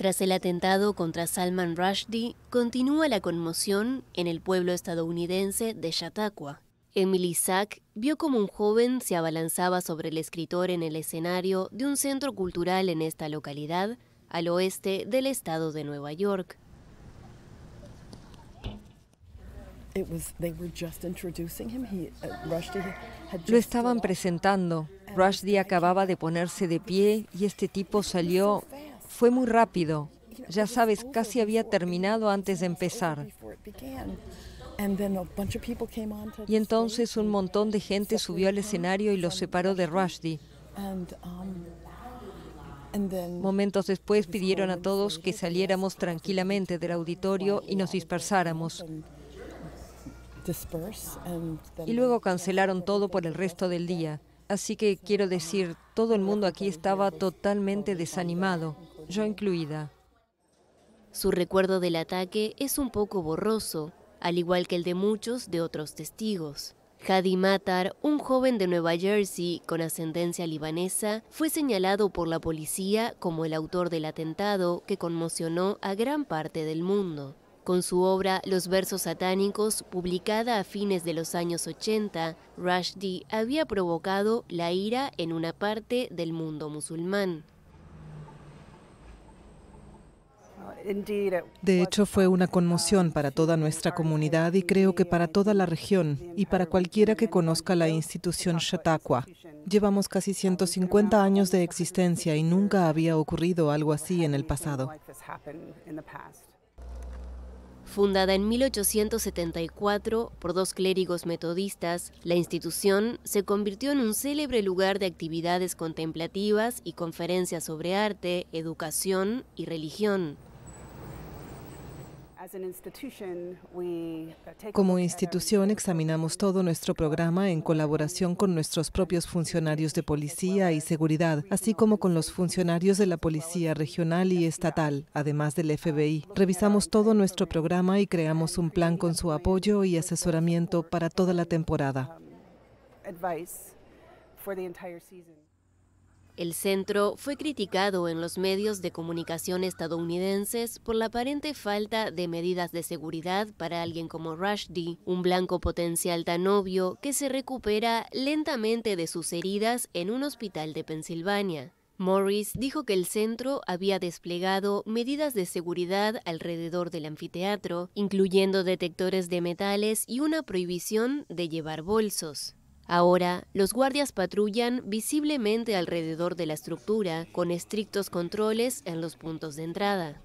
Tras el atentado contra Salman Rushdie, continúa la conmoción en el pueblo estadounidense de Chautauqua. Emily Sack vio como un joven se abalanzaba sobre el escritor en el escenario de un centro cultural en esta localidad, al oeste del estado de Nueva York. Uh, Lo estaban presentando. Rushdie acababa de ponerse de pie y este tipo salió fue muy rápido. Ya sabes, casi había terminado antes de empezar. Y entonces un montón de gente subió al escenario y los separó de Rushdie. Um, Momentos después pidieron a todos que saliéramos tranquilamente del auditorio y nos dispersáramos. Y luego cancelaron todo por el resto del día. Así que quiero decir, todo el mundo aquí estaba totalmente desanimado yo incluida. Su recuerdo del ataque es un poco borroso, al igual que el de muchos de otros testigos. Hadi Matar, un joven de Nueva Jersey con ascendencia libanesa, fue señalado por la policía como el autor del atentado que conmocionó a gran parte del mundo. Con su obra Los versos satánicos, publicada a fines de los años 80, Rushdie había provocado la ira en una parte del mundo musulmán. De hecho, fue una conmoción para toda nuestra comunidad y creo que para toda la región y para cualquiera que conozca la institución Chautauqua. Llevamos casi 150 años de existencia y nunca había ocurrido algo así en el pasado. Fundada en 1874 por dos clérigos metodistas, la institución se convirtió en un célebre lugar de actividades contemplativas y conferencias sobre arte, educación y religión. Como institución examinamos todo nuestro programa en colaboración con nuestros propios funcionarios de policía y seguridad, así como con los funcionarios de la policía regional y estatal, además del FBI. Revisamos todo nuestro programa y creamos un plan con su apoyo y asesoramiento para toda la temporada. Um, el centro fue criticado en los medios de comunicación estadounidenses por la aparente falta de medidas de seguridad para alguien como Rushdie, un blanco potencial tan obvio que se recupera lentamente de sus heridas en un hospital de Pensilvania. Morris dijo que el centro había desplegado medidas de seguridad alrededor del anfiteatro, incluyendo detectores de metales y una prohibición de llevar bolsos. Ahora, los guardias patrullan visiblemente alrededor de la estructura, con estrictos controles en los puntos de entrada.